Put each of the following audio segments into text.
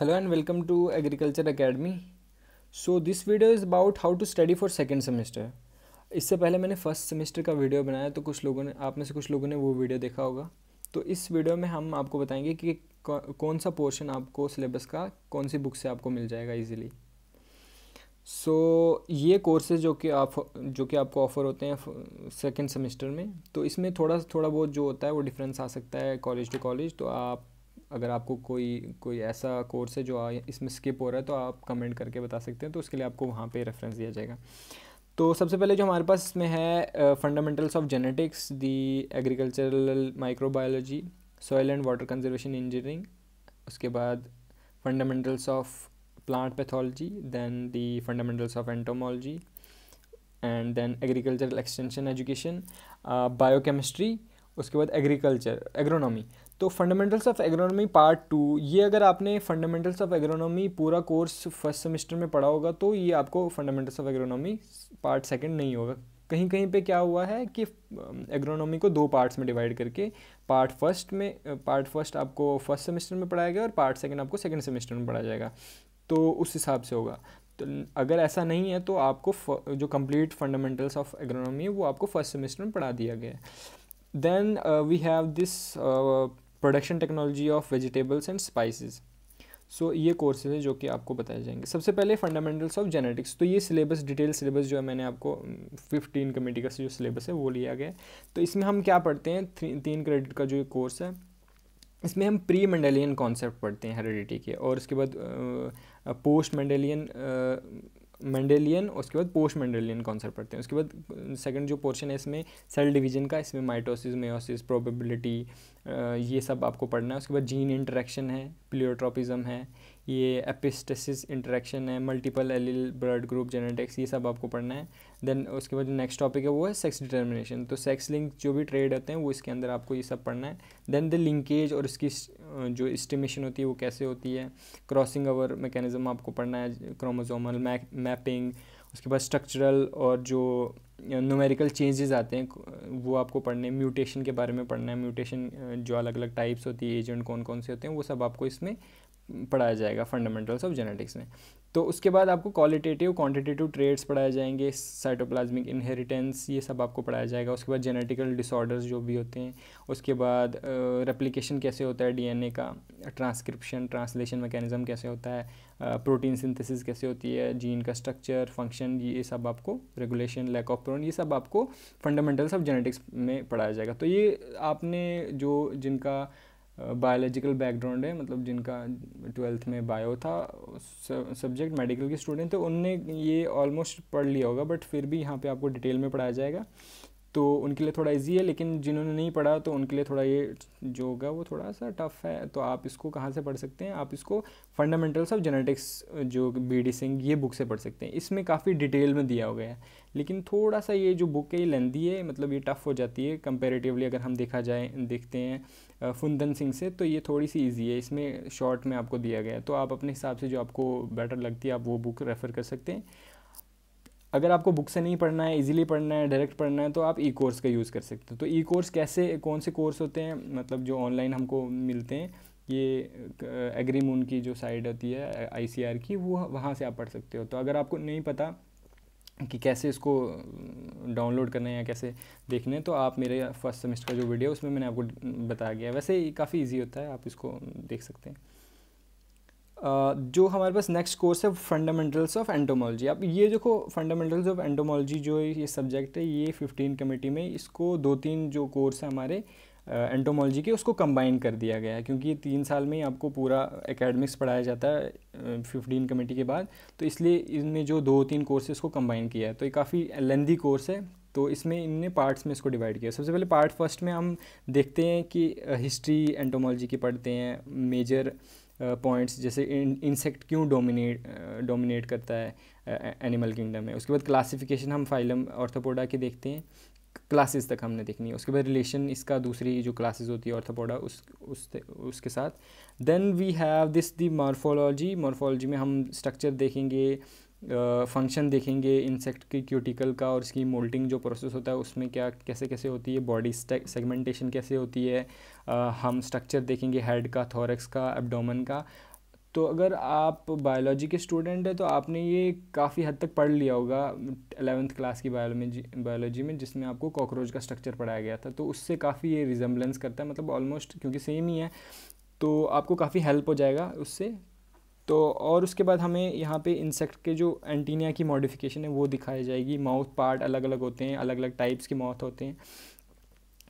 hello and welcome to agriculture academy so this video is about how to study for second semester इससे पहले मैंने first semester का video बनाया तो कुछ लोगों ने आप में से कुछ लोगों ने वो वीडियो देखा होगा तो इस वीडियो में हम आपको बताएंगे कि कौन सा पोर्शन आपको सिलेबस का कौन सी बुक से आपको मिल जाएगा ईजिली सो so, ये कोर्सेज जो कि आप जो कि आपको ऑफ़र होते हैं सेकेंड सेमेस्टर में तो इसमें थोड़ा थोड़ा बहुत जो होता है वो डिफरेंस आ सकता है कॉलेज टू कॉलेज तो आप अगर आपको कोई कोई ऐसा कोर्स है जो इसमें स्किप हो रहा है तो आप कमेंट करके बता सकते हैं तो उसके लिए आपको वहाँ पे रेफरेंस दिया जाएगा तो सबसे पहले जो हमारे पास इसमें है fundamentals of genetics the agricultural microbiology soil and water conservation engineering उसके बाद fundamentals of plant pathology then the fundamentals of entomology and then agricultural extension education biochemistry उसके बाद एग्रीकल्चर एग्रोनॉमी तो fundamentals of agronomy part two ये अगर आपने fundamentals of agronomy पूरा course first semester में पढ़ा होगा तो ये आपको fundamentals of agronomy part second नहीं होगा कहीं कहीं पे क्या हुआ है कि एग्रोनॉमी को दो पार्ट्स में डिवाइड करके पार्ट फर्स्ट में पार्ट फर्स्ट आपको फर्स्ट सेमेस्टर में पढ़ाया गया और पार्ट सेकेंड आपको सेकेंड सेमेस्टर में पढ़ाया जाएगा तो उस हिसाब से होगा तो अगर ऐसा नहीं है तो आपको जो कंप्लीट फंडामेंटल्स ऑफ एग्रोनॉमी है वो आपको फर्स्ट सेमेस्टर में पढ़ा दिया गया है then we have this production technology of vegetables and spices so ये कोर्सेज हैं जो कि आपको बताए जाएंगे सबसे पहले फंडामेंटल्स ऑफ जेनेटिक्स तो ये सिलेबस डिटेल सिलेबस जो है मैंने आपको फिफ्टीन कमेटी का जो सिलेबस है वो लिया गया है तो इसमें हम क्या पढ़ते हैं तीन क्रेडिट का जो कोर्स है इसमें हम प्री मंडेलियन कॉन्सेप्ट पढ़ते हैं हेरिडिटी के और उसके बाद पोस्ट मंडेलियन मेंडेलियन उसके बाद पोस्ट मेंडेलियन कॉन्सेप्ट पढ़ते हैं उसके बाद सेकंड जो पोर्शन है इसमें सेल डिवीजन का इसमें माइटोसिस मेयोसिस प्रोबेबिलिटी ये सब आपको पढ़ना है उसके बाद जीन इंटरेक्शन है प्लियोट्रॉपिज्म है ये एपिस्टेसिस इंटरेक्शन है multiple allele blood group genetics ये सब आपको पढ़ना है देन उसके बाद जो नेक्स्ट टॉपिक है वो है सेक्स डिटर्मिनेशन तो सेक्स लिंक जो भी ट्रेड होते हैं वो इसके अंदर आपको ये सब पढ़ना है देन द लिंकेज और इसकी जो इस्टीमेशन होती है वो कैसे होती है क्रॉसिंग ओवर मैकेनिज्म आपको पढ़ना है क्रोमोजोमल मैपिंग उसके बाद स्ट्रक्चरल और जो न्यूमेरिकल चेंजेस आते हैं वो आपको पढ़ने म्यूटेशन के बारे में पढ़ना है म्यूटेशन जो अलग अलग टाइप्स होती है एजेंट कौन कौन से होते हैं वो सब आपको इसमें पढ़ाया जाएगा फंडामेंटल्स ऑफ जेनेटिक्स में तो उसके बाद आपको क्वालिटेटिव क्वांटिटेटिव ट्रेड्स पढ़ाए जाएंगे साइटोप्लाज्मिक इनहेरिटेंस ये सब आपको पढ़ाया जाएगा उसके बाद जेनेटिकल डिसऑर्डर्स जो भी होते हैं उसके बाद रेप्लिकेशन uh, कैसे होता है डीएनए का ट्रांसक्रिप्शन ट्रांसलेशन मैकेनिज़्म कैसे होता है प्रोटीन uh, सिंथेसिस कैसे होती है जीन का स्ट्रक्चर फंक्शन ये सब आपको रेगुलेशन लैक ऑफ प्रोन ये सब आपको फंडामेंटल्स ऑफ जेनेटिक्स में पढ़ाया जाएगा तो ये आपने जो जिनका बायोलॉजिकल बैकग्राउंड है मतलब जिनका ट्वेल्थ में बायो था सब्जेक्ट मेडिकल के स्टूडेंट थे उनने ये ऑलमोस्ट पढ़ लिया होगा बट फिर भी यहाँ पे आपको डिटेल में पढ़ाया जाएगा तो उनके लिए थोड़ा इजी है लेकिन जिन्होंने नहीं पढ़ा तो उनके लिए थोड़ा ये जो होगा वो थोड़ा सा टफ है तो आप इसको कहाँ से पढ़ सकते हैं आप इसको फंडामेंटल्स ऑफ जेनेटिक्स जो बी डी सिंह ये बुक से पढ़ सकते हैं इसमें काफ़ी डिटेल में दिया हो गया है लेकिन थोड़ा सा ये जो बुक है ये लेंदी है मतलब ये टफ़ हो जाती है कंपेरेटिवली अगर हम देखा जाए देखते हैं फुंदन सिंह से तो ये थोड़ी सी ईजी है इसमें शॉर्ट में आपको दिया गया है तो आप अपने हिसाब से जो आपको बेटर लगती है आप वो बुक रेफ़र कर सकते हैं अगर आपको बुक से नहीं पढ़ना है इजीली पढ़ना है डायरेक्ट पढ़ना है तो आप ई कोर्स का यूज़ कर सकते हो तो ई कोर्स कैसे कौन से कोर्स होते हैं मतलब जो ऑनलाइन हमको मिलते हैं ये एग्रीमून की जो साइड होती है आईसीआर की वो वहाँ से आप पढ़ सकते हो तो अगर आपको नहीं पता कि कैसे इसको डाउनलोड करना है या कैसे देखना है तो आप मेरे फर्स्ट सेमेस्टर का जो वीडियो उसमें मैंने आपको बताया गया वैसे काफ़ी ईजी होता है आप इसको देख सकते हैं जो हमारे पास नेक्स्ट कोर्स है फंडामेंटल्स ऑफ एंटोमोलॉजी अब ये देखो फंडामेंटल्स ऑफ एंटोमोलॉजी जो ये सब्जेक्ट है ये फिफ्टीन कमेटी में इसको दो तीन जो कोर्स है हमारे एंटोमोलॉजी के उसको कंबाइन कर दिया गया है क्योंकि तीन साल में ही आपको पूरा एकेडमिक्स पढ़ाया जाता है फिफ्टीन कमेटी के बाद तो इसलिए इनमें जो दो तीन कोर्सेज को कंबाइन किया है तो ये काफ़ी लेंदी कोर्स है तो इसमें इनने पार्ट्स में इसको डिवाइड किया सबसे पहले पार्ट फर्स्ट में हम देखते हैं कि हिस्ट्री एंटोमोलॉजी की पढ़ते हैं मेजर uh, पॉइंट्स जैसे इंसेक्ट क्यों डोमिनेट डोमिनेट करता है एनिमल किंगडम में उसके बाद क्लासिफिकेशन हम फाइलम ऑर्थोपोडा के देखते हैं क्लासेस तक हमने देखनी है उसके बाद रिलेशन इसका दूसरी जो क्लासेस होती है ऑर्थोपोडा उस उस उसके साथ then we have this the morphology morphology में हम स्ट्रक्चर देखेंगे फंक्शन देखेंगे इंसेक्ट की क्यूटिकल का और इसकी मोल्टिंग जो प्रोसेस होता है उसमें क्या कैसे कैसे होती है बॉडी सेगमेंटेशन कैसे होती है uh, हम स्ट्रक्चर देखेंगे हेड का थॉरेक्स का एबडोमन का तो अगर आप बायोलॉजी के स्टूडेंट हैं तो आपने ये काफ़ी हद तक पढ़ लिया होगा एलेवेंथ क्लास की बायोलॉजी बायोलॉजी में जिसमें आपको कॉकरोच का स्ट्रक्चर पढ़ाया गया था तो उससे काफ़ी ये रिजम्बलेंस करता है मतलब ऑलमोस्ट क्योंकि सेम ही है तो आपको काफ़ी हेल्प हो जाएगा उससे तो और उसके बाद हमें यहाँ पे इंसेक्ट के जो एंटीनिया की मॉडिफिकेशन है वो दिखाई जाएगी माउथ पार्ट अलग अलग होते हैं अलग अलग टाइप्स के माउथ होते हैं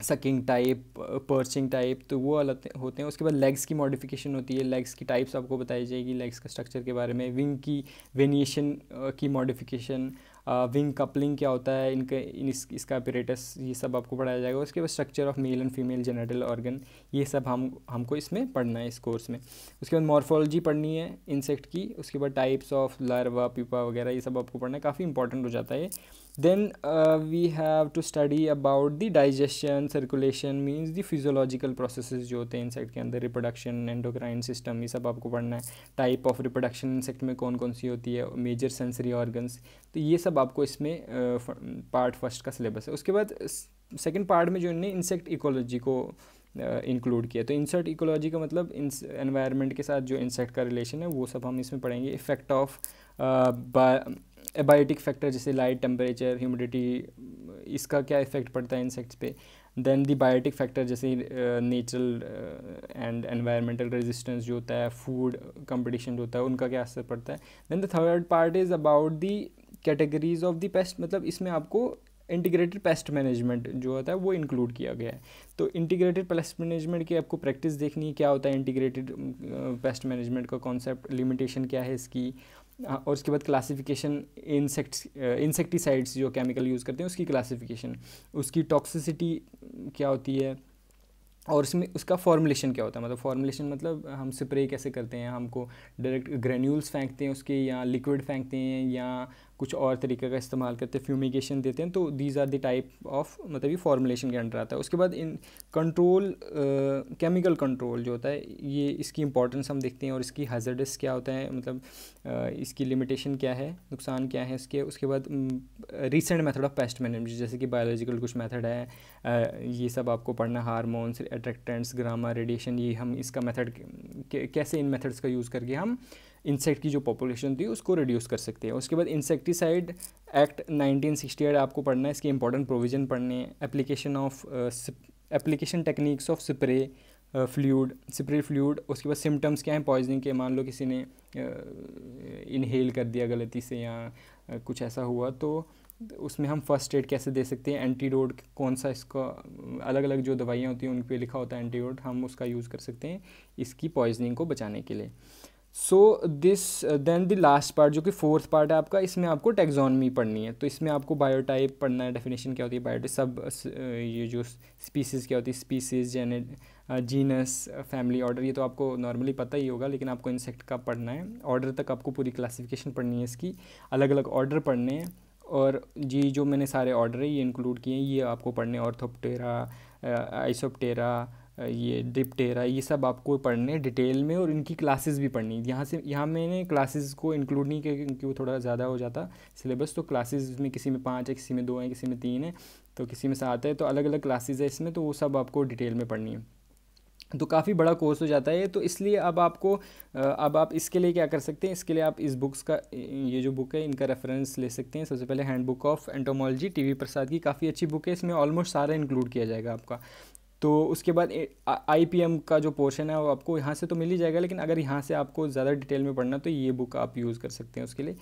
सकिंग टाइप पर्चिंग टाइप तो वो अलग होते हैं उसके बाद लेग्स की मॉडिफिकेशन होती है लेग्स की टाइप्स आपको बताई जाएगी लेग्स का स्ट्रक्चर के बारे में विंग की वेनिएशन की मॉडिफिकेशन विंग कपलिंग क्या होता है इनके इस, इसका अपरेटस ये सब आपको पढ़ाया जाएगा उसके बाद structure of male and female genital organ ये सब हम हमको इसमें पढ़ना है इस कोर्स में उसके बाद मॉर्फोलॉजी पढ़नी है इंसेक्ट की उसके बाद टाइप्स ऑफ लार्वा पीपा वगैरह ये सब आपको पढ़ना है काफ़ी इंपॉर्टेंट हो जाता है then uh, we have to study about the digestion circulation means the physiological processes जो होते हैं इंसेक्ट के अंदर endocrine एंडोक्राइन सिस्टम ये सब आपको पढ़ना है टाइप ऑफ insect इंसेक्ट में कौन कौन सी होती है मेजर सेंसरी to तो ये सब आपको इसमें पार्ट uh, first फर्स्ट का hai है उसके बाद सेकेंड पार्ट में जो insect इंसेक्ट इकोलॉजी को इंक्लूड uh, किया तो इंसेक्ट इकोलॉजी का मतलब इंस के साथ जो इंसेक्ट का रिलेशन है वो सब हम इसमें पढ़ेंगे इफेक्ट ऑफ एबायोटिक फैक्टर जैसे लाइट टेम्परेचर ह्यूमिडिटी इसका क्या इफेक्ट पड़ता है इंसेक्ट्स पे देन दी बायोटिक फैक्टर जैसे नेचुरल एंड एनवायरमेंटल रेजिस्टेंस जो होता है फूड कंपटीशन जो होता है उनका क्या असर पड़ता है then the third part is about the categories of the pest मतलब इसमें आपको इंटीग्रेटेड पेस्ट मैनेजमेंट जो होता है वो इंक्लूड किया गया है तो इंटीग्रेटेड पेस्ट मैनेजमेंट की आपको प्रैक्टिस देखनी है क्या होता है इंटीग्रेटेड पेस्ट मैनेजमेंट का कॉन्सेप्ट लिमिटेशन क्या है इसकी हाँ, और उसके बाद क्लासिफिकेशन इंसेक्ट्स इंसेक्टिसाइड्स जो केमिकल यूज़ करते हैं उसकी क्लासिफिकेशन उसकी टॉक्सिसिटी क्या होती है और इसमें उसका फॉर्मुलेशन क्या होता है मतलब फॉर्मुलेशन मतलब हम स्प्रे कैसे करते हैं हमको डायरेक्ट ग्रेन्यूल्स फेंकते हैं उसके या लिक्विड फेंकते हैं या कुछ और तरीके का इस्तेमाल करते हैं फ्यूमिगेशन देते हैं तो these are the type of मतलब ये फॉर्मुलेशन के अंडर आता है उसके बाद इन कंट्रोल केमिकल कंट्रोल जो होता है ये इसकी इंपॉर्टेंस हम देखते हैं और इसकी हजर्डस क्या होता है मतलब uh, इसकी लिमिटेशन क्या है नुकसान क्या है इसके उसके बाद recent method of pest management जैसे कि बायोलॉजिकल कुछ मेथड है uh, ये सब आपको पढ़ना हारमोन्स अट्रैक्टेंट्स ग्रामा रेडिएशन ये हम इसका मेथड कैसे इन मेथड्स का यूज़ करके हम uh, इंसेक्ट की जो पॉपुलेशन थी उसको रिड्यूस कर सकते हैं उसके बाद इंसेक्टिसाइड एक्ट 1968 आपको पढ़ना है इसके इंपॉर्टेंट प्रोविजन पढ़ने हैं application of application techniques of spray fluid spray fluid उसके बाद सिम्टम्स क्या हैं पॉइजनिंग के मान लो किसी ने इनहेल uh, कर दिया गलती से या uh, कुछ ऐसा हुआ तो उसमें हम फर्स्ट एड कैसे दे सकते हैं एंटीडोड कौन सा इसका अलग अलग जो दवाइयाँ होती हैं उन पर लिखा होता है एंटीडोड हम उसका यूज़ कर सकते हैं इसकी पॉइजनिंग को बचाने के लिए so this then the last part जो कि फोर्थ पार्ट है आपका इसमें आपको टेक्जोनमी पढ़नी है तो इसमें आपको बायोटाइप पढ़ना है डेफिनेशन क्या होती है बायोटाइप सब uh, uh, ये जो स्पीसीज़ क्या होती है स्पीसीज़ जेने जीनस फैमिली ऑर्डर ये तो आपको नॉर्मली पता ही होगा लेकिन आपको इंसेक्ट का पढ़ना है ऑर्डर तक आपको पूरी क्लासिफिकेशन पढ़नी है इसकी अलग अलग ऑर्डर पढ़ने हैं और जी जो मैंने सारे ऑर्डर है ये इंक्लूड किए हैं ये आपको पढ़ने ऑर्थोप्टेरा आइसोप्टेरा ये डिपटेरा ये सब आपको पढ़ने डिटेल में और इनकी क्लासेस भी पढ़नी यहाँ से यहाँ मैंने क्लासेस को इंक्लूड नहीं किया क्योंकि वो थोड़ा ज़्यादा हो जाता सिलेबस तो क्लासेस में किसी में पाँच है किसी में दो है किसी में तीन है तो किसी में सात है तो अलग अलग क्लासेज है इसमें तो वो सब आपको डिटेल में पढ़नी है तो काफ़ी बड़ा कोर्स हो जाता है तो इसलिए अब आपको अब आप इसके लिए क्या कर सकते हैं इसके लिए आप इस बुक्स का ये जो बुक है इनका रेफरेंस ले सकते हैं सबसे पहले handbook of entomology T V Prasad की काफ़ी अच्छी बुक है इसमें ऑलमोस्ट सारा इंक्लूड किया जाएगा आपका तो उसके बाद आई का जो पोर्शन है वो आपको यहाँ से तो मिल ही जाएगा लेकिन अगर यहाँ से आपको ज़्यादा डिटेल में पढ़ना तो ये बुक आप यूज़ कर सकते हैं उसके लिए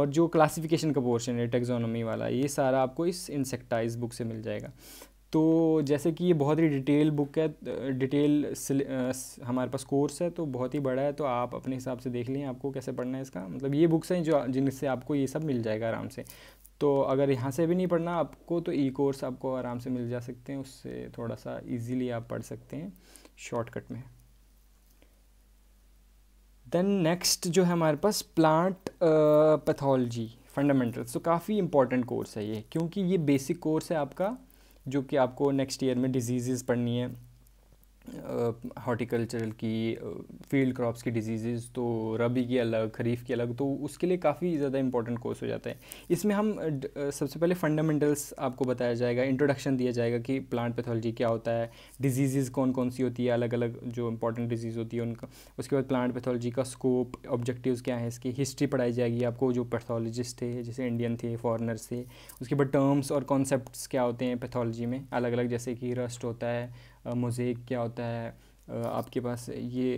और जो क्लासिफिकेशन का पोर्शन है टेक्जोनॉमी वाला ये सारा आपको इस इंसेक्टाइज बुक से मिल जाएगा तो जैसे कि ये बहुत ही डिटेल बुक है डिटेल हमारे पास कोर्स है तो बहुत ही बड़ा है तो आप अपने हिसाब से देख लें आपको कैसे पढ़ना है इसका मतलब ये बुक्स हैं जो जिनसे आपको ये सब मिल जाएगा आराम से तो अगर यहाँ से भी नहीं पढ़ना आपको तो ई कोर्स आपको आराम से मिल जा सकते हैं उससे थोड़ा सा इजीली आप पढ़ सकते हैं शॉर्टकट में देन नेक्स्ट जो है हमारे पास प्लांट पैथोलॉजी फंडामेंटल्स तो काफ़ी इंपॉर्टेंट कोर्स है ये क्योंकि ये बेसिक कोर्स है आपका जो कि आपको नेक्स्ट ईयर में डिजीज़ पढ़नी है हॉर्टिकल्चरल की फील्ड क्रॉप्स की डिजीज़ तो रबी की अलग खरीफ की अलग तो उसके लिए काफ़ी ज़्यादा इंपॉर्टेंट कोर्स हो जाता है इसमें हम सबसे पहले फंडामेंटल्स आपको बताया जाएगा इंट्रोडक्शन दिया जाएगा कि प्लांट पैथोलॉजी क्या होता है डिजीज़ कौन कौन सी होती है अलग अलग जो इंपॉर्टेंट डिजीज़ होती है उनका उसके बाद प्लांट पैथोलॉजी का स्कोप ऑब्जेक्टिव क्या है इसकी हिस्ट्री पढ़ाई जाएगी आपको जो पैथोलॉजिस्ट थे जैसे इंडियन थे फॉरनर्स थे उसके बाद टर्म्स और कॉन्सेप्ट क्या होते हैं पैथोलॉजी में अलग अलग जैसे कि रस्ट होता है मोज़ेक क्या होता है आपके पास ये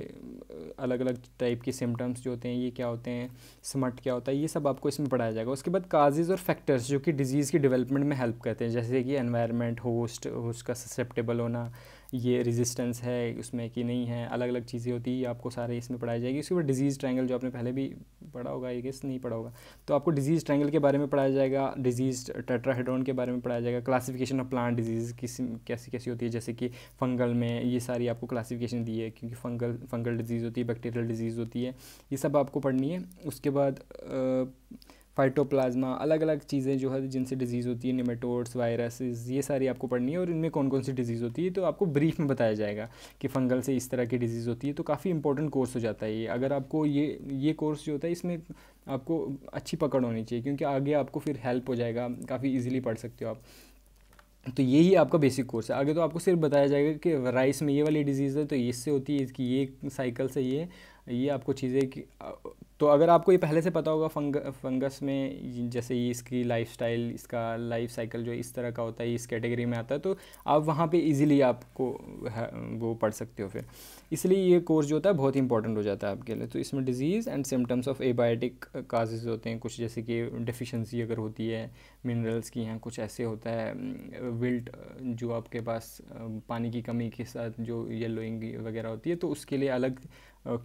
अलग अलग टाइप के सिम्टम्स जो होते हैं ये क्या होते हैं स्मट क्या होता है ये सब आपको इसमें पढ़ाया जाएगा उसके बाद काजेज़ और फैक्टर्स जो कि डिज़ीज़ की डेवलपमेंट में हेल्प करते हैं जैसे कि एनवायरनमेंट होस्ट उसका ससेप्टेबल होना ये रेजिस्टेंस है उसमें कि नहीं है अलग अलग चीज़ें होती है आपको सारे इसमें पढ़ाई जाएगी उसके बाद डिजीज़ ट्रायंगल जो आपने पहले भी पढ़ा होगा ये गेस नहीं पढ़ा होगा तो आपको डिजीज़ ट्रायंगल के बारे में पढ़ाया जाएगा डिजीज़ टेट्राहेड्रॉन के बारे में पढ़ाया जाएगा क्लासिफिकेशन ऑफ प्लांट डिजीज़ किस कैसी कैसी होती है जैसे कि फंगल में ये सारी आपको क्लासिफिकेशन दी है क्योंकि फंगल फंगल डिजीज़ होती है बैक्टीरियल डिजीज़ होती है ये सब आपको पढ़नी है उसके बाद आ, फाइटोप्लाज्मा अलग अलग चीज़ें जो है जिनसे डिजीज़ होती है निमेटोड्स वायरसेस ये सारी आपको पढ़नी है और इनमें कौन कौन सी डिजीज़ होती है तो आपको ब्रीफ में बताया जाएगा कि फंगल से इस तरह की डिजीज़ होती है तो काफ़ी इंपॉर्टेंट कोर्स हो जाता है ये अगर आपको ये ये कोर्स जो होता है इसमें आपको अच्छी पकड़ होनी चाहिए क्योंकि आगे आपको फिर हेल्प हो जाएगा काफ़ी ईजिली पढ़ सकते हो आप तो यही आपका बेसिक कोर्स है आगे तो आपको सिर्फ बताया जाएगा कि राइस में ये वाली डिजीज़ है तो इससे होती है इसकी ये साइकिल से ये ये आपको चीज़ें तो अगर आपको ये पहले से पता होगा फंग फंगस में जैसे ये इसकी लाइफ स्टाइल इसका लाइफ साइकिल जो इस तरह का होता है इस कैटेगरी में आता है तो आप वहाँ पे इजीली आपको वो पढ़ सकते हो फिर इसलिए ये कोर्स जो होता है बहुत ही इंपॉर्टेंट हो जाता है आपके लिए तो इसमें disease and symptoms of abiotic causes होते हैं कुछ जैसे कि डिफिशेंसी अगर होती है मिनरल्स की हैं कुछ ऐसे होता है विल्ट जो आपके पास पानी की कमी के साथ जो येलोइंग वगैरह होती है तो उसके लिए अलग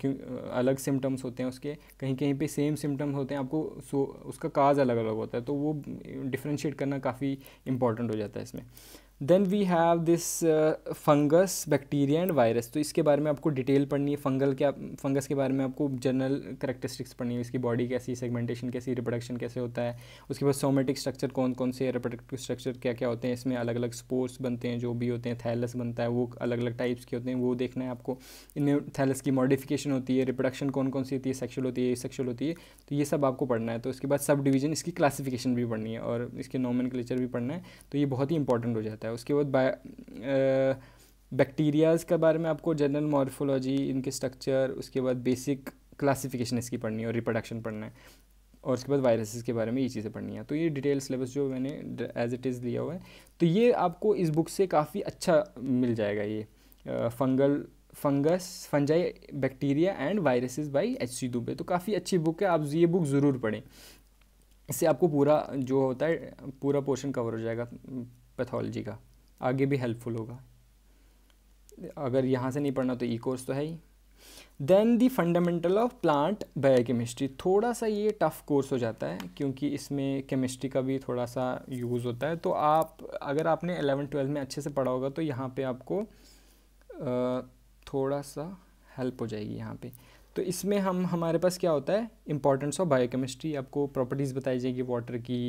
क्यों अलग सिम्टम्स होते हैं उसके कहीं कहीं पे सेम सिम्टम्स होते हैं आपको सो उसका काज अलग अलग होता है तो वो डिफ्रेंशिएट करना काफ़ी इंपॉर्टेंट हो जाता है इसमें then we have this fungus bacteria and virus तो इसके बारे में आपको डिटेल पढ़नी है फंगल क्या फंगस के बारे में आपको जनरल करेक्टरिस्टिक्स पढ़नी है इसकी बॉडी कैसी सेगमेंटेशन कैसी रिप्रोडक्शन कैसे होता है उसके बाद सोमेटिक स्ट्रक्चर कौन कौन से रिप्रोडक्टिव स्ट्रक्चर क्या क्या होते हैं इसमें अलग अलग स्पोर्ट्स बनते हैं जो भी होते हैं थैलस बनता है वो अलग अलग टाइप्स के होते हैं वो देखना है आपको इनमें थैलस की मॉडिफिकेशन होती है रिप्रोडक्शन कौन कौन सी होती है सेक्शुअल होती है सेक्शुअल होती है तो ये सब आपको पढ़ना है तो उसके बाद सब डिवीजन इसकी क्लासिफिकेशन भी पढ़नी है और इसके नॉमन भी पढ़ना है तो ये बहुत ही इंपॉर्टेंट हो जाता है है उसके बाद बैक्टीरियाज़ के बारे में आपको जनरल मॉर्फोलॉजी इनके स्ट्रक्चर उसके बाद बेसिक क्लासिफिकेशन इसकी पढ़नी है और रिप्रोडक्शन पढ़ना है और उसके बाद वायरसेस के बारे में ये चीज़ें पढ़नी है तो ये डिटेल सिलेबस जो मैंने एज इट इज़ लिया हुआ है तो ये आपको इस बुक से काफ़ी अच्छा मिल जाएगा ये fungal fungus fungi bacteria and viruses by H C Dubey तो काफ़ी अच्छी बुक है आप ये बुक ज़रूर पढ़ें इससे आपको पूरा जो होता है पूरा पोर्शन कवर हो जाएगा पैथोलॉजी का आगे भी हेल्पफुल होगा अगर यहाँ से नहीं पढ़ना तो ई कोर्स तो है ही then the fundamental of plant biochemistry थोड़ा सा ये टफ कोर्स हो जाता है क्योंकि इसमें केमिस्ट्री का भी थोड़ा सा यूज़ होता है तो आप अगर आपने एलेवन ट्वेल्थ में अच्छे से पढ़ा होगा तो यहाँ पे आपको थोड़ा सा हेल्प हो जाएगी यहाँ पे तो इसमें हम हमारे पास क्या होता है इंपॉर्टेंस ऑफ बायोकेमिस्ट्री आपको प्रॉपर्टीज़ बताई जाएगी वाटर की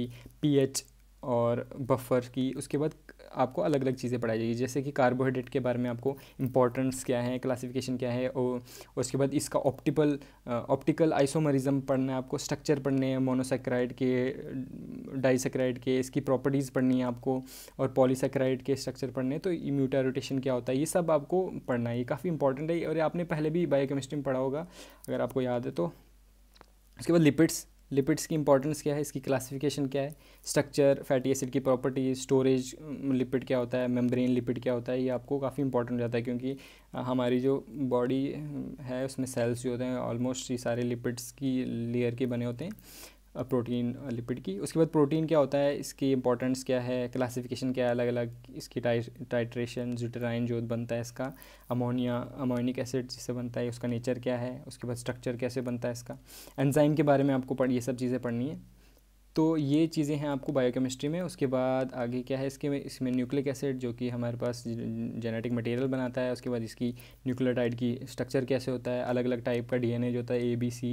पीएच और बफर की उसके बाद आपको अलग अलग चीज़ें पढ़ाई जाएगी जैसे कि कार्बोहाइड्रेट के बारे में आपको इंपॉर्टेंस क्या है क्लासिफिकेशन क्या है और उसके बाद इसका ऑप्टिकल ऑप्टिकल आइसोमरिज्म पढ़ना है आपको स्ट्रक्चर पढ़ने हैं मोनोसेक्राइड के डाइसेक्राइड के इसकी प्रॉपर्टीज़ पढ़नी है आपको और पॉलीसेक्राइड के स्ट्रक्चर पढ़ने तो इम्यूटा रोटेशन क्या होता है ये सब आपको पढ़ना है ये काफ़ी इंपॉर्टेंट है और आपने पहले भी बायोकेमिस्ट्री में पढ़ा होगा अगर आपको याद है तो उसके बाद लिपिड्स लिपिड्स की इंपॉर्टेंस क्या है इसकी क्लासिफिकेशन क्या है स्ट्रक्चर फैटी एसिड की प्रॉपर्टी स्टोरेज लिपिड क्या होता है मेम्ब्रेन लिपिड क्या होता है ये आपको काफ़ी इंपॉर्टेंट जाता है क्योंकि हमारी जो बॉडी है उसमें सेल्स जो होते हैं ऑलमोस्ट ये सारे लिपिड्स की लेयर के बने होते हैं प्रोटीन लिपिड की उसके बाद प्रोटीन क्या होता है इसकी इंपॉर्टेंस क्या है क्लासिफिकेशन क्या है अलग अलग इसकी टाइट्रेशन जुटेराइन जो बनता है इसका अमोनिया अमोनिक एसिड जिससे बनता है उसका नेचर क्या है उसके बाद स्ट्रक्चर कैसे बनता है इसका एंजाइम के बारे में आपको पढ़ ये सब चीज़ें पढ़नी है तो ये चीज़ें हैं आपको बायोकेमिस्ट्री में उसके बाद आगे क्या है इसके में इसमें न्यूक्लिक एसिड जो कि हमारे पास जेनेटिक मटेरियल बनाता है उसके बाद इसकी न्यूक्लियोटाइड की स्ट्रक्चर कैसे होता है अलग अलग टाइप का डीएनए जो होता है A B C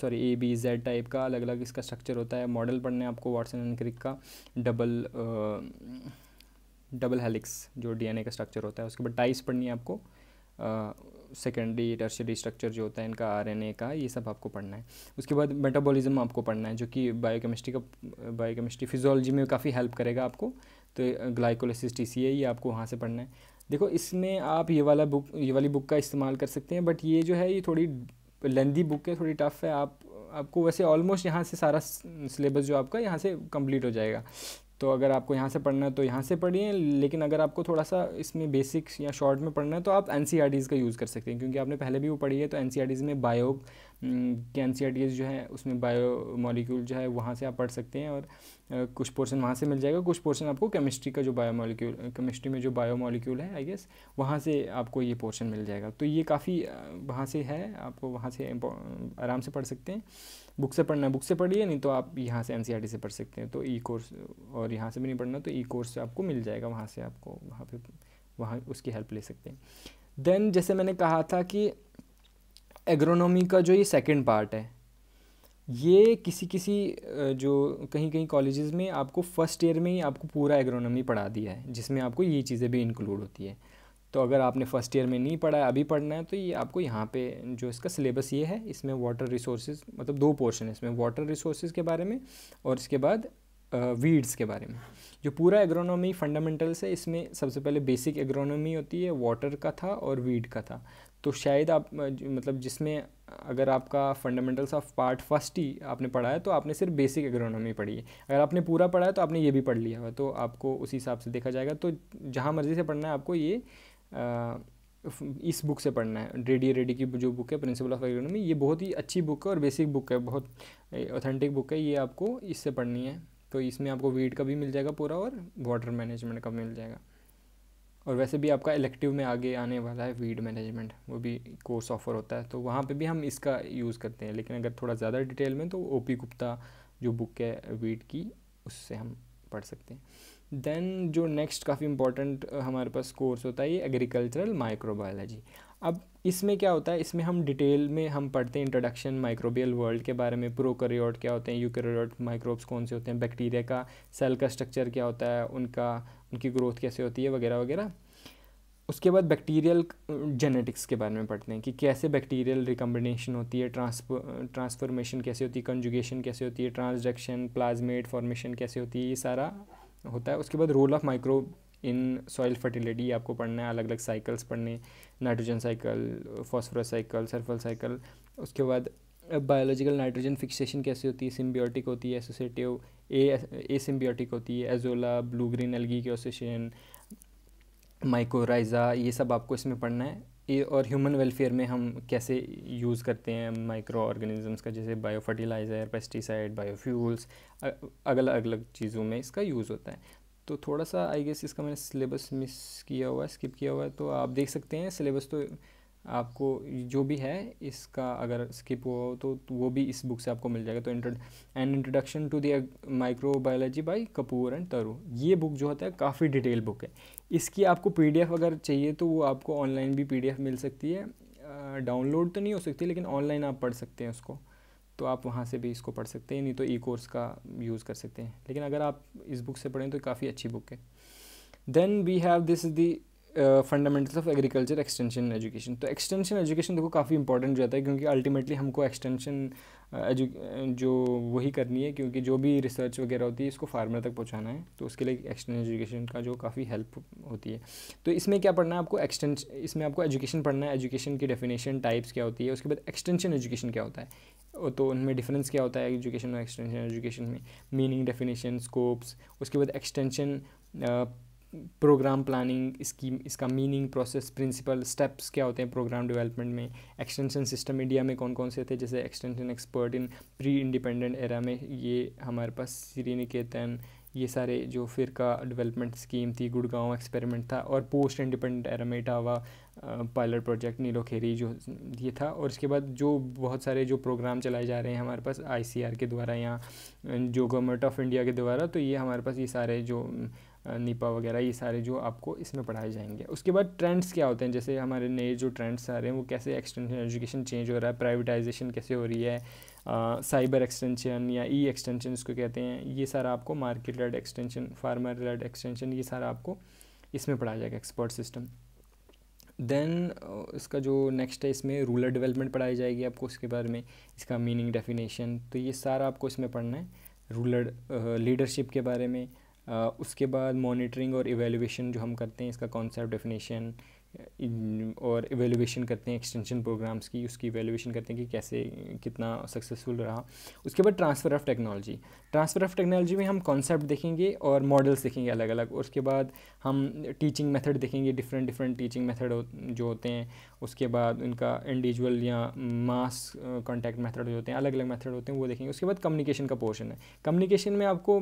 sorry A B Z type का अलग अलग इसका स्ट्रक्चर होता है मॉडल पढ़ने आपको वाटसन एंड क्रिक का डबल डबल हेलिक्स जो डी का स्ट्रक्चर होता है उसके बाद टाइस पढ़नी है आपको सेकेंडरी टर्शरी स्ट्रक्चर जो होता है इनका आरएनए का ये सब आपको पढ़ना है उसके बाद मेटाबॉलिज्म आपको पढ़ना है जो कि बायोकेमिस्ट्री का बायोकेमिस्ट्री फिजोलॉजी में काफ़ी हेल्प करेगा आपको तो ग्लाइकोलिसिस टी ये आपको वहाँ से पढ़ना है देखो इसमें आप ये वाला बुक ये वाली बुक का इस्तेमाल कर सकते हैं बट ये जो है ये थोड़ी लेंदी बुक है थोड़ी टफ़ है आप आपको वैसे ऑलमोस्ट यहाँ से सारा सिलेबस जो आपका यहाँ से कंप्लीट हो जाएगा तो अगर आपको यहाँ से पढ़ना है तो यहाँ से पढ़िए लेकिन अगर आपको थोड़ा सा इसमें बेसिक्स या शॉर्ट में पढ़ना है तो आप एन e का यूज़ कर सकते हैं क्योंकि आपने पहले भी वो पढ़ी है तो एन e में बायो के एन e जो है उसमें बायो मॉलिक्यूल जो है वहाँ से आप पढ़ सकते हैं और कुछ पोर्शन वहाँ से मिल जाएगा कुछ पोर्शन आपको केमिस्ट्री का जो बायो मॉलिक्यूल केमिस्ट्री में जो बायो मॉलिक्यूल है आई गेस वहाँ से आपको ये पोर्शन मिल जाएगा तो ये काफ़ी वहाँ से है आपको वहाँ से आराम से पढ़ सकते हैं बुक से पढ़ना है बुक से पढ़िए नहीं तो आप यहाँ से एन e से पढ़ सकते हैं तो ई कोर्स और यहाँ से भी नहीं पढ़ना तो ई कोर्स से आपको मिल जाएगा वहाँ से आपको वहाँ पर वहाँ उसकी हेल्प ले सकते हैं देन जैसे मैंने कहा था कि एग्रोनॉमी का जो ये सेकेंड पार्ट है ये किसी किसी जो कहीं कहीं कॉलेजेस में आपको फर्स्ट ईयर में ही आपको पूरा एग्रोनॉमी पढ़ा दिया है जिसमें आपको ये चीज़ें भी इंक्लूड होती है तो अगर आपने फ़र्स्ट ईयर में नहीं पढ़ा है अभी पढ़ना है तो ये आपको यहाँ पे जो इसका सिलेबस ये है इसमें वाटर रिसोर्सेज मतलब दो पोर्शन है इसमें वाटर रिसोर्सेज के बारे में और इसके बाद वीड्स के बारे में जो पूरा एग्रोनॉमी फंडामेंटल्स है इसमें सबसे पहले बेसिक एग्रोनॉमी होती है वाटर का था और वीड का था तो शायद आप मतलब जिसमें अगर आपका फंडामेंटल्स ऑफ पार्ट फर्स्ट ही आपने पढ़ा है तो आपने सिर्फ बेसिक एग्रोनॉमी पढ़ी है अगर आपने पूरा पढ़ा है तो आपने ये भी पढ़ लिया हुआ तो आपको उसी हिसाब से देखा जाएगा तो जहाँ मर्ज़ी से पढ़ना है आपको ये इस बुक से पढ़ना है रेडी रेडी की जो बुक है प्रिंसिपल ऑफ इकोनॉमी ये बहुत ही अच्छी बुक है और बेसिक बुक है बहुत ऑथेंटिक बुक है ये आपको इससे पढ़नी है तो इसमें आपको वीड का भी मिल जाएगा पूरा और वाटर मैनेजमेंट का मिल जाएगा और वैसे भी आपका इलेक्टिव में आगे आने वाला है वीड मैनेजमेंट वो भी कोर्स ऑफर होता है तो वहाँ पे भी हम इसका यूज़ करते हैं लेकिन अगर थोड़ा ज़्यादा डिटेल में तो ओ पी गुप्ता जो बुक है वीड की उससे हम पढ़ सकते हैं देन जो नेक्स्ट काफ़ी इंपॉर्टेंट हमारे पास कोर्स होता है ये एग्रीकल्चरल माइक्रोबायोलॉजी अब इसमें क्या होता है इसमें हम डिटेल में हम पढ़ते हैं इंट्रोडक्शन माइक्रोबियल वर्ल्ड के बारे में प्रोकैरियोट क्या होते हैं यूकैरियोट माइक्रोब्स कौन से होते हैं बैक्टीरिया का सेल का स्ट्रक्चर क्या होता है उनका उनकी ग्रोथ कैसे होती है वगैरह वगैरह उसके बाद बैक्टीरियल जेनेटिक्स के बारे में पढ़ते हैं कि कैसे बैक्टीरियल रिकम्बिनेशन होती है ट्रांसफर ट्रांसफॉर्मेशन कैसे होती है कंजुगेशन कैसे होती है ट्रांसडक्शन प्लाज्मेट फॉर्मेशन कैसे होती है ये सारा होता है उसके बाद role of micro in soil fertility आपको पढ़ना है अलग अलग साइकिल्स पढ़ने nitrogen cycle phosphorus cycle sulphur cycle उसके बाद बायोलॉजिकल नाइट्रोजन फिक्सेशन कैसे होती है सिम्बियोटिक होती है एसोसिएटिव ए ए सिम्बियोटिक होती है एजोला ब्लू ग्रीन एलगी के एसोसिएशन माइकोराइजा ये सब आपको इसमें पढ़ना है और ह्यूमन वेलफेयर में हम कैसे यूज़ करते हैं माइक्रो ऑर्गेनिजम्स का जैसे बायो फर्टिलाइज़र पेस्टिसाइड बायोफ्यूल्स अलग अलग चीज़ों में इसका यूज़ होता है तो थोड़ा सा आई गेस इसका मैंने सिलेबस मिस किया हुआ है स्किप किया हुआ है तो आप देख सकते हैं सिलेबस तो आपको जो भी है इसका अगर स्किप हुआ हो तो वो भी इस बुक से आपको मिल जाएगा तो and introduction to the microbiology by Kapoor and Taru ये बुक जो होता है काफ़ी डिटेल बुक है इसकी आपको पीडीएफ अगर चाहिए तो वो आपको ऑनलाइन भी पीडीएफ मिल सकती है डाउनलोड तो नहीं हो सकती लेकिन ऑनलाइन आप पढ़ सकते हैं उसको तो आप वहाँ से भी इसको पढ़ सकते हैं नहीं तो ई कोर्स का यूज़ कर सकते हैं लेकिन अगर आप इस बुक से पढ़ें तो काफ़ी अच्छी बुक है then we have this is the fundamentals of agriculture extension education तो एक्सटेंशन एजुकेशन देखो काफ़ी इंपॉर्टेंट जाता है क्योंकि अल्टीमेटली हमको एक्सटेंशन एजु जो वही करनी है क्योंकि जो भी रिसर्च वगैरह होती है इसको फार्मर तक पहुंचाना है तो उसके लिए एक्सटेंशन एजुकेशन का जो काफ़ी हेल्प होती है तो इसमें क्या पढ़ना है आपको एक्सटेंशन इसमें आपको एजुकेशन पढ़ना है एजुकेशन की डेफिनेशन टाइप्स क्या होती है उसके बाद एक्सटेंशन एजुकेशन क्या होता है तो उनमें डिफरेंस क्या होता है एजुकेशन और एक्सटेंशन एजुकेशन में मीनिंग डेफिनेशन स्कोप्स उसके बाद एक्सटेंशन प्रोग्राम प्लानिंग इसकी इसका मीनिंग प्रोसेस प्रिंसिपल स्टेप्स क्या होते हैं प्रोग्राम डेवलपमेंट में एक्सटेंशन सिस्टम इंडिया में कौन कौन से थे जैसे extension expert in pre independent era में ये हमारे पास श्री निकेतन ये सारे जो फिर का डेवलपमेंट स्कीम थी गुड़गांव एक्सपेरिमेंट था और पोस्ट इंडिपेंडेंट एरा में इटावा पायलट प्रोजेक्ट नीलो खेरी जो ये था और इसके बाद जो बहुत सारे जो प्रोग्राम चलाए जा रहे हैं हमारे पास आईसीआर के द्वारा या जो गवर्नमेंट ऑफ इंडिया के द्वारा तो ये हमारे पास ये सारे जो नीपा वगैरह ये सारे जो आपको इसमें पढ़ाए जाएंगे उसके बाद ट्रेंड्स क्या होते हैं जैसे हमारे नए जो ट्रेंड्स आ रहे हैं वो कैसे एक्सटेंशन एजुकेशन चेंज हो रहा है प्राइवेटाइजेशन कैसे हो रही है साइबर एक्सटेंशन या ई एक्सटेंशन इसको कहते हैं ये सारा आपको market led extension farmer led extension ये सारा आपको इसमें पढ़ाया जाएगा एक्सपर्ट सिस्टम देन इसका जो नेक्स्ट है इसमें रूरल डेवलपमेंट पढ़ाई जाएगी आपको उसके बारे में इसका मीनिंग डेफिनेशन तो ये सारा आपको इसमें पढ़ना है रूरल लीडरशिप के बारे में उसके बाद मॉनिटरिंग और इवेलुएशन जो हम करते हैं इसका कॉन्सेप्ट डेफिनेशन और इवेलुएशन करते हैं एक्सटेंशन प्रोग्राम्स की उसकी इवेलुएशन करते हैं कि कैसे कितना सक्सेसफुल रहा उसके बाद transfer of technology transfer of technology में हम कॉन्सेप्ट देखेंगे और मॉडल्स देखेंगे अलग अलग और उसके बाद हम टीचिंग मेथड देखेंगे डिफरेंट डिफरेंट टीचिंग मेथड जो होते हैं उसके बाद उनका इंडिविजुअल या मास कॉन्टैक्ट मैथड जो होते हैं अलग अलग मैथड होते हैं वो देखेंगे उसके बाद कम्युनिकेशन का पोर्शन है कम्युनिकेशन में आपको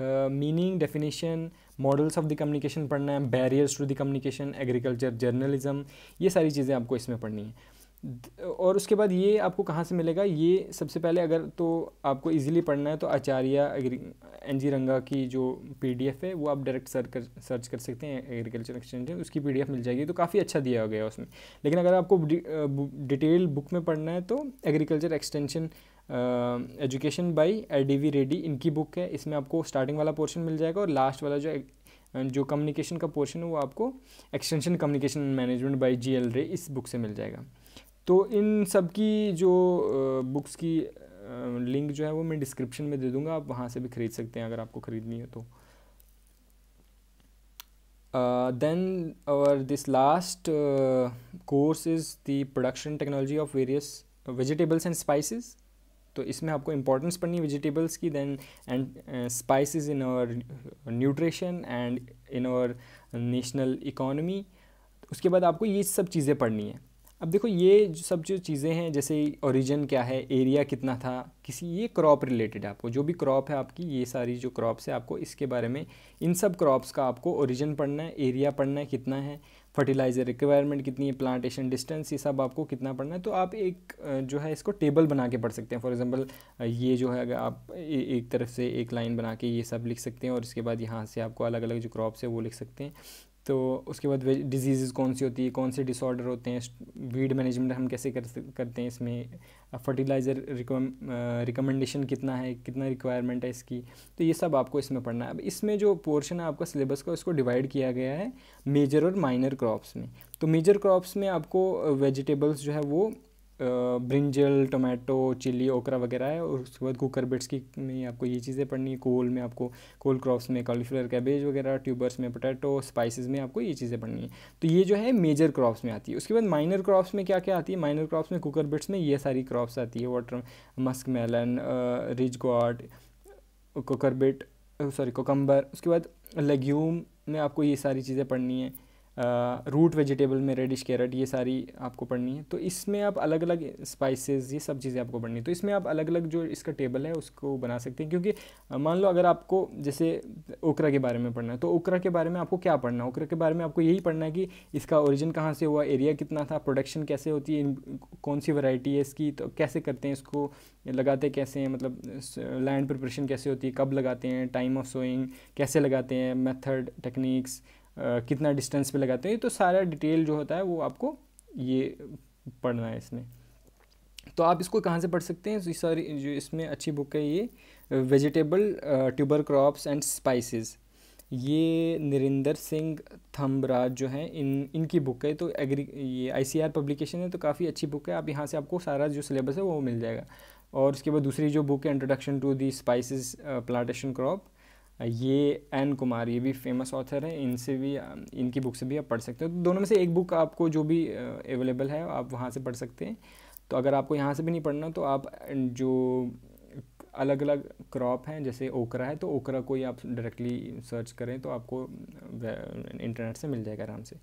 meaning definition models of the communication पढ़ना है barriers to the communication agriculture journalism ये सारी चीज़ें आपको इसमें पढ़नी है और उसके बाद ये आपको कहाँ से मिलेगा ये सबसे पहले अगर तो आपको इजीली पढ़ना है तो आचार्य एन जी रंगा की जो पीडीएफ है वो आप डायरेक्ट सर्च कर सर्च कर सकते हैं एग्रीकल्चर एक्सचेंज उसकी पीडीएफ मिल जाएगी तो काफ़ी अच्छा दिया गया उसमें लेकिन अगर आपको डिटेल बुक में पढ़ना है तो agriculture extension education by A D V Reddy इनकी बुक है इसमें आपको स्टार्टिंग वाला पोर्शन मिल जाएगा और लास्ट वाला जो जो कम्युनिकेशन का पोर्शन है वो आपको extension communication management by G L Ray इस बुक से मिल जाएगा तो इन सब की जो बुक्स की लिंक जो है वो मैं डिस्क्रिप्शन में दे दूँगा आप वहाँ से भी ख़रीद सकते हैं अगर आपको ख़रीदनी है तो देन और this last course is the production technology of various vegetables and spices तो इसमें आपको इंपॉर्टेंस पढ़नी वेजिटेबल्स की देन एंड स्पाइसेस इन और न्यूट्रिशन एंड इन और नेशनल इकोनमी उसके बाद आपको ये सब चीज़ें पढ़नी है अब देखो ये सब जो चीज़ें हैं जैसे ओरिजिन क्या है एरिया कितना था किसी ये क्रॉप रिलेटेड आपको जो भी क्रॉप है आपकी ये सारी जो क्रॉप्स है आपको इसके बारे में इन सब क्रॉप्स का आपको ओरिजिन पढ़ना है एरिया पढ़ना है कितना है फर्टिलाइज़र रिक्वायरमेंट कितनी है प्लांटेशन डिस्टेंस ये सब आपको कितना पढ़ना है तो आप एक जो है इसको टेबल बना के पढ़ सकते हैं फॉर एग्जांपल ये जो है अगर आप ए, एक तरफ से एक लाइन बना के ये सब लिख सकते हैं और इसके बाद यहाँ से आपको अलग अलग जो क्रॉप्स है वो लिख सकते हैं तो उसके बाद डिजीज़ कौन सी होती है कौन से डिसऑर्डर होते हैं वीड मैनेजमेंट हम कैसे कर करते हैं इसमें फर्टिलाइज़र रिकमेंडेशन कितना है कितना रिक्वायरमेंट है इसकी तो ये सब आपको इसमें पढ़ना है अब इसमें जो पोर्शन है आपका सिलेबस का उसको डिवाइड किया गया है मेजर और माइनर क्रॉप्स में तो मेजर क्रॉप्स में आपको वेजिटेबल्स जो है वो ब्रिंजल टोमेटो चिली ओकरा वगैरह है और उसके बाद कुकर बिट्स की में आपको ये चीज़ें पढ़नी है कोल में आपको कोल क्रॉप्स में कॉलीफ्लर कैबेज वगैरह ट्यूबर्स में पोटैटो स्पाइसेस में आपको ये चीज़ें पढ़नी है तो ये जो है मेजर क्रॉप्स में आती है उसके बाद माइनर क्रॉप्स में क्या क्या आती है माइनर क्रॉप्स में कुकर बिट्स में ये सारी क्रॉप्स आती है water muskmelon ridge gourd cucurbit sorry cucumber उसके बाद लेग्यूम में आपको ये सारी चीज़ें पढ़नी है रूट वेजिटेबल में रेडिश कैरेट ये सारी आपको पढ़नी है तो इसमें आप अलग अलग स्पाइसेस ये सब चीज़ें आपको पढ़नी है तो इसमें आप अलग अलग जो इसका टेबल है उसको बना सकते हैं क्योंकि मान लो अगर आपको जैसे ओकरा के बारे में पढ़ना है तो ओकरा के बारे में आपको क्या पढ़ना है ओकरा के बारे में आपको यही पढ़ना है कि इसका ओरिजिन कहाँ से हुआ एरिया कितना था प्रोडक्शन कैसे होती है कौन सी वराइटी है इसकी तो कैसे करते हैं इसको लगाते कैसे हैं मतलब लैंड प्रिपरेशन कैसे होती है कब लगाते हैं टाइम ऑफ सोइंग कैसे लगाते हैं मेथड टेक्निक्स कितना डिस्टेंस पे लगाते हैं तो सारा डिटेल जो होता है वो आपको ये पढ़ना है इसमें तो आप इसको कहाँ से पढ़ सकते हैं सारी जो इसमें अच्छी बुक है ये vegetable tuber crops and spices ये नरेंद्र सिंह थम्बराज जो हैं इन इनकी बुक है तो एग्री ये आई पब्लिकेशन है तो काफ़ी अच्छी बुक है आप यहाँ से आपको सारा जो सिलेबस है वो मिल जाएगा और उसके बाद दूसरी जो बुक है introduction to the spices plantation crop ये एन कुमार ये भी फेमस ऑथर हैं इनसे भी इनकी बुक से भी आप पढ़ सकते हो तो दोनों में से एक बुक आपको जो भी अवेलेबल है आप वहाँ से पढ़ सकते हैं तो अगर आपको यहाँ से भी नहीं पढ़ना तो आप जो अलग अलग क्रॉप हैं जैसे ओकरा है तो ओकरा को ही आप डायरेक्टली सर्च करें तो आपको इंटरनेट से मिल जाएगा आराम से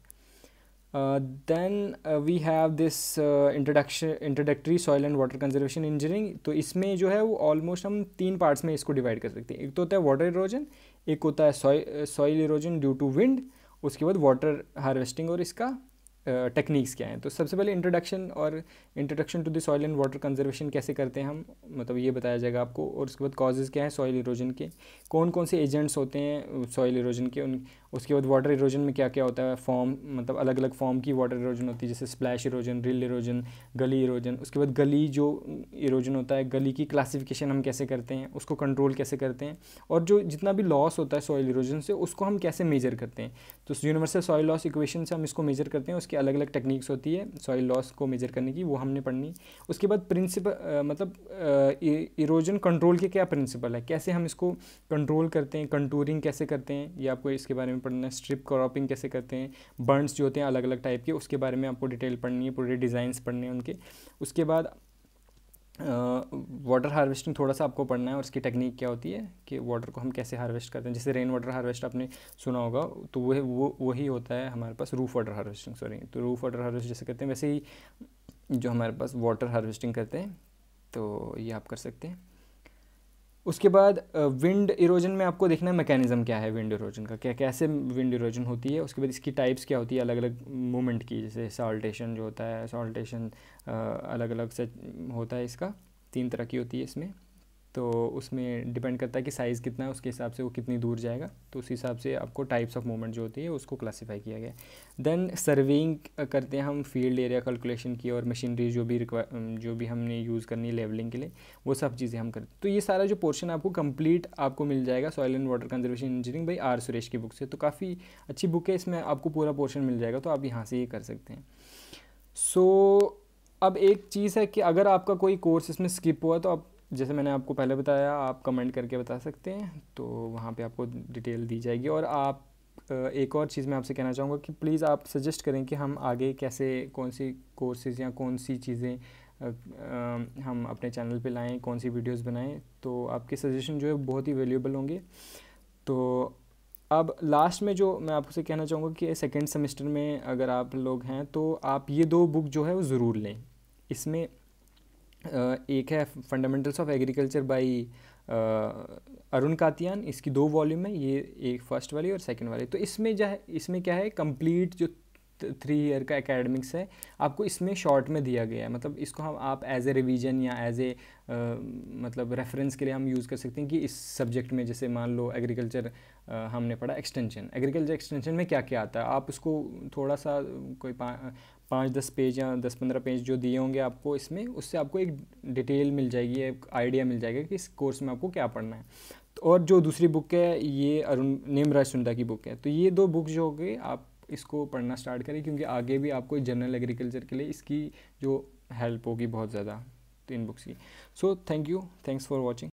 then we have this introduction introductory soil and water conservation engineering तो इसमें जो है वो ऑलमोस्ट हम तीन पार्ट्स में इसको डिवाइड कर सकते हैं एक तो होता है वाटर इरोजन एक होता है soil erosion due to wind उसके बाद वाटर हार्वेस्टिंग और इसका टेक्निक्स क्या हैं तो सबसे पहले इंट्रोडक्शन और introduction to the soil and water conservation कैसे करते हैं हम मतलब ये बताया जाएगा आपको और उसके बाद कॉजेज़ क्या हैं सॉइल इरोजन के कौन कौन से एजेंट्स होते हैं सॉइल इरोजन के उन उसके बाद वाटर इरोजन में क्या क्या होता है फॉर्म मतलब अलग अलग फॉर्म की वाटर इरोजन होती है जैसे splash erosion rill erosion gully erosion उसके बाद गली जो इरोजन होता है गली की क्लासिफिकेशन हम कैसे करते हैं उसको कंट्रोल कैसे करते हैं और जो जितना भी लॉस होता है सॉइल इरोजन से उसको हम कैसे मेजर करते हैं तो यूनिवर्सल सॉइल लॉस इक्वेशन से हम इसको मेजर करते हैं उसके उसकी अलग अलग टेक्निक्स होती है सॉइल लॉस को मेजर करने की वो हमने पढ़नी उसके बाद प्रिंसिपल मतलब इरोजन कंट्रोल के क्या प्रिंसिपल है कैसे हम इसको कंट्रोल करते हैं कंटूरिंग कैसे करते हैं ये आपको इसके बारे में पढ़ना है स्ट्रिप क्रॉपिंग कैसे करते हैं बर्न्स जो होते हैं अलग अलग टाइप के उसके बारे में आपको डिटेल पढ़नी है पूरे डिज़ाइंस पढ़ने हैं उनके उसके बाद वाटर हार्वेस्टिंग थोड़ा सा आपको पढ़ना है और इसकी टेक्निक क्या होती है कि वाटर को हम कैसे हार्वेस्ट करते हैं जैसे रेन वाटर हार्वेस्ट आपने सुना होगा तो वह वो वही होता है हमारे पास रूफ वाटर हार्वेस्टिंग सॉरी तो रूफ वाटर हार्वेस्ट जैसे करते हैं वैसे ही जो हमारे पास वाटर हार्वेस्टिंग करते हैं तो ये आप कर सकते हैं उसके बाद विंड इरोजन में आपको देखना है मैकेनिज़्म क्या है विंड इरोजन का क्या कैसे विंड इरोजन होती है उसके बाद इसकी टाइप्स क्या होती है अलग अलग मूवमेंट की जैसे साल्टेशन जो होता है साल्टेशन अलग अलग से होता है इसका तीन तरह की होती है इसमें तो उसमें डिपेंड करता है कि साइज़ कितना है उसके हिसाब से वो कितनी दूर जाएगा तो उस हिसाब से आपको टाइप्स ऑफ मोमेंट जो होती है उसको क्लासीफाई किया गया देन सर्विंग करते हैं हम फील्ड एरिया कैलकुलेशन की और मशीनरी जो भी जो भी हमने यूज़ करनी है लेवलिंग के लिए वो सब चीज़ें हम करते तो ये सारा जो पोर्शन आपको कंप्लीट आपको मिल जाएगा soil and water conservation engineering by R Suresh की बुक से तो काफ़ी अच्छी बुक है इसमें आपको पूरा पोर्शन मिल जाएगा तो आप यहाँ से ये कर सकते हैं सो so, अब एक चीज़ है कि अगर आपका कोई कोर्स इसमें स्किप हुआ तो आप जैसे मैंने आपको पहले बताया आप कमेंट करके बता सकते हैं तो वहाँ पे आपको डिटेल दी जाएगी और आप एक और चीज़ मैं आपसे कहना चाहूँगा कि प्लीज़ आप सजेस्ट करें कि हम आगे कैसे कौन सी कोर्सेज़ या कौन सी चीज़ें हम अपने चैनल पे लाएं कौन सी वीडियोस बनाएं तो आपके सजेशन जो है बहुत ही वैल्यूबल होंगे तो अब लास्ट में जो मैं आपसे कहना चाहूँगा कि सेकेंड सेमेस्टर में अगर आप लोग हैं तो आप ये दो बुक जो है वो ज़रूर लें इसमें एक है fundamentals of agriculture by Arun Katyayan इसकी दो वॉल्यूम है ये एक फर्स्ट वाली और सेकंड वाली तो इसमें जो है इसमें क्या है कंप्लीट जो थ्री ईयर का एकेडमिक्स है आपको इसमें शॉर्ट में दिया गया है मतलब इसको हम आप एज ए रिवीजन या एज ए मतलब रेफरेंस के लिए हम यूज़ कर सकते हैं कि इस सब्जेक्ट में जैसे मान लो एग्रीकल्चर हमने पढ़ा एक्सटेंशन एग्रीकल्चर एक्सटेंशन में क्या क्या आता है आप उसको थोड़ा सा कोई पाँच दस पेज या दस पंद्रह पेज जो दिए होंगे आपको इसमें उससे आपको एक डिटेल मिल जाएगी एक आइडिया मिल जाएगा कि इस कोर्स में आपको क्या पढ़ना है तो और जो दूसरी बुक है ये अरुण नेमराज सुंदा की बुक है तो ये दो बुक जो होगी आप इसको पढ़ना स्टार्ट करें क्योंकि आगे भी आपको जनरल एग्रीकल्चर के लिए इसकी जो हेल्प होगी बहुत ज़्यादा तो इन बुक्स की so thank you thanks for watching